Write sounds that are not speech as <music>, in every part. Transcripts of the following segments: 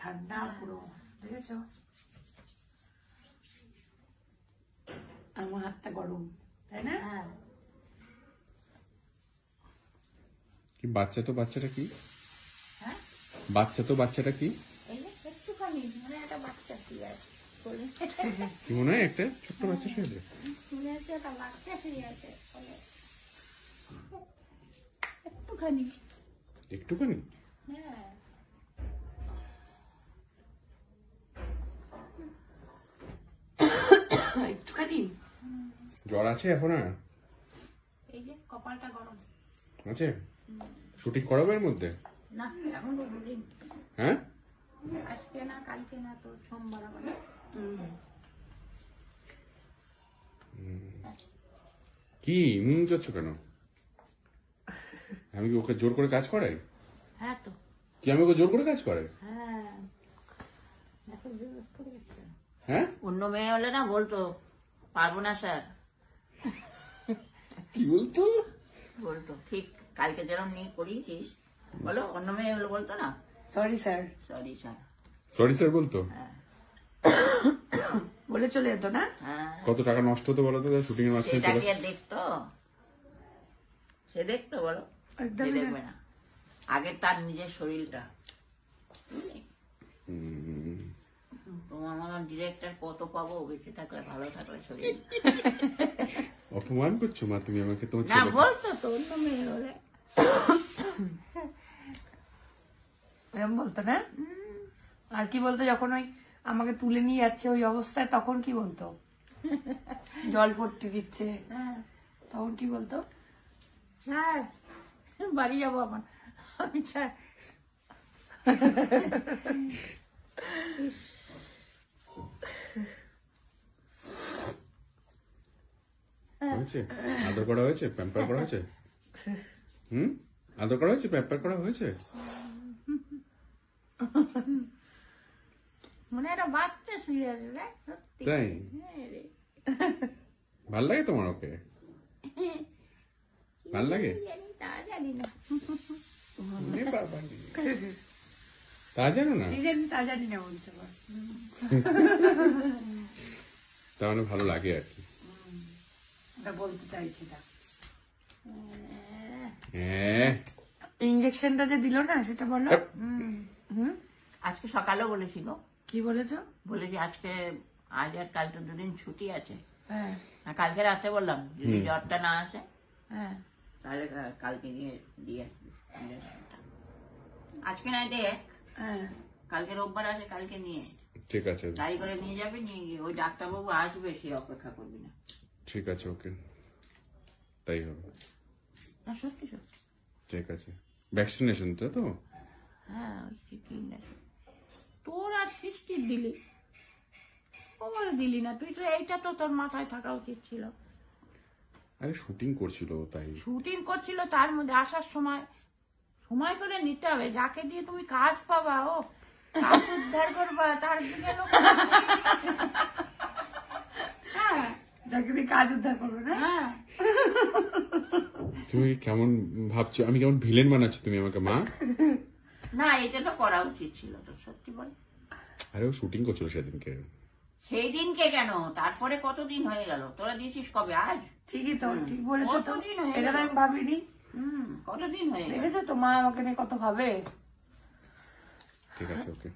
ঠান্ডা পুরো দেখেছ আমার হাতটা গরম তাই না বাচ্চা তো বাচ্চাটা কি বাচ্চা তো বাচ্চাটা কি মনে হয় একটা ছোট্ট বাচ্চা শুয়ে আছে একটুখানি একটুখানি <coughs> একটুখানি জ্বর আছে এখন আর এই যে কপালটা গরম আছে শুটিং করাবে এর মধ্যে না এখন হ্যাঁ না কালকে না কি মুখ যাচ্ছ কেন আমি কি ওকে জোর করে কাজ করাই হ্যাঁ তো কি আমি ওকে হ্যাঁ। জোর করে কাজ করাই হ্যাঁ অন্য মেয়ে হলে না বলতো পারবো না স্যার কি বলতো বলতো ঠিক কালকে যেরকম নিয়ে করিয়েছিস বলো অন্য মেয়ে হলে বলতো না sorry sir sorry sir sorry sir বলতো হ্যাঁ। বলে চলে যেত না হ্যাঁ। কত টাকা নষ্ট হতো বলো তো শুটিং এর মাঝখানে দেখতো সে দেখতো বলো দেখবে না আগে তার নিজের শরীরটা অপমান করছো মা তুমি আমাকে বলতো না আর কি বলতো যখন ওই আমাকে তুলে নিয়ে যাচ্ছে ওই অবস্থায় তখন কি বলতো জল ভর্তি দিচ্ছে তখন কি বলতো হ্যাঁ বাড়ি যাবো আমার আমি চাই হয়েছে করা হয়েছে করা হুম করা হয়েছে করা হয়েছে মানে একটা আছে তাই হ্যাঁ ভাল লাগে তোমার ওকে <laughs> ভাল লাগে তা জানো না তা মানে ভালো লাগে আর কি ইঞ্জেকশনটা হ্যাঁ। যে দিল না সেটা বলো আজকে সকালেও বলেছি গো কি বলেছো বলেছি আজকে আজ আর কাল তো দুদিন ছুটি আছে হ্যাঁ কালকে রাতে বললাম যদি জ্বরটা না আসে হ্যাঁ তাহলে কালকে গিয়ে দিয়ে আসবি আজকে না দেখ হ্যাঁ। কালকে রোববার আছে কালকে নিয়ে ঠিক আছে তাই করে নিয়ে যাবে নিয়ে গিয়ে ওই ডাক্তারবাবু আসবে সে অপেক্ষা করবি না ঠিক আছে ওকে তাই হবে সত্যি ঠিক আছে ভ্যাকসিনেশন তো তো হ্যাঁ তোর আর সৃষ্টির দিলি ওর দিলি না তুই তো এইটা তো তোর মাথায় থাকা উচিত ছিল আরে শুটিং করছিল তাই শুটিং করছিল তার মধ্যে আসার সময় সময় করে নিতে হবে যাকে দিয়ে তুমি কাজ পাবা ও কাজ উদ্ধার করবা তার দিকে হ্যাঁ। যাকে কাজ উদ্ধার করবে না হ্যাঁ। তুমি কেমন ভাবছো আমি ভিলেন বানাচ্ছো তুমি আমাকে মা না এটা তো করা উচিত ছিল তো সত্যি আরে ও সেদিনকে সেই দিনকে কেন তারপরে কতদিন হয়ে গেল তোরা দিয়েছিস কবে আজ ঠিকই তো ঠিক বলেছো তো এটা আমি ভাবিনি কতদিন হয়ে দেখেছো তো মা আমাকে নিয়ে কত ভাবে ঠিক আছে ওকে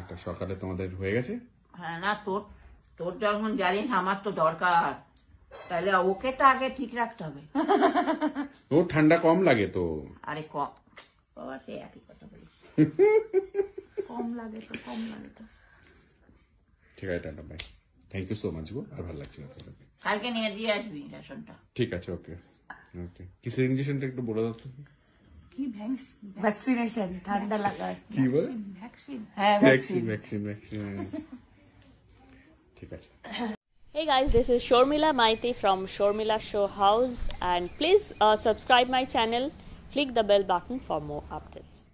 একটা সকালে তোমাদের হয়ে গেছে হ্যাঁ না তোর তোর যখন জানিস আমার তো দরকার তাহলে ওকে তো আগে ঠিক রাখতে হবে তোর ঠান্ডা কম লাগে তো আরে কম বাবা সে একই কথা বলিস <laughs> কম লাগে তো কম লাগে তো ঠিক আছে ta-ta bye thank you so much গো আর ভালো লাগছে কথা কালকে নিয়ে দিয়ে আসবি রেশনটা ঠিক আছে ওকে ওকে কিসের ইঞ্জেকশনটা একটু বলে দাও তো Hey guys, this is Shormila Maiti from Shormila Show House, and please uh, subscribe my channel. Click the bell button for more updates.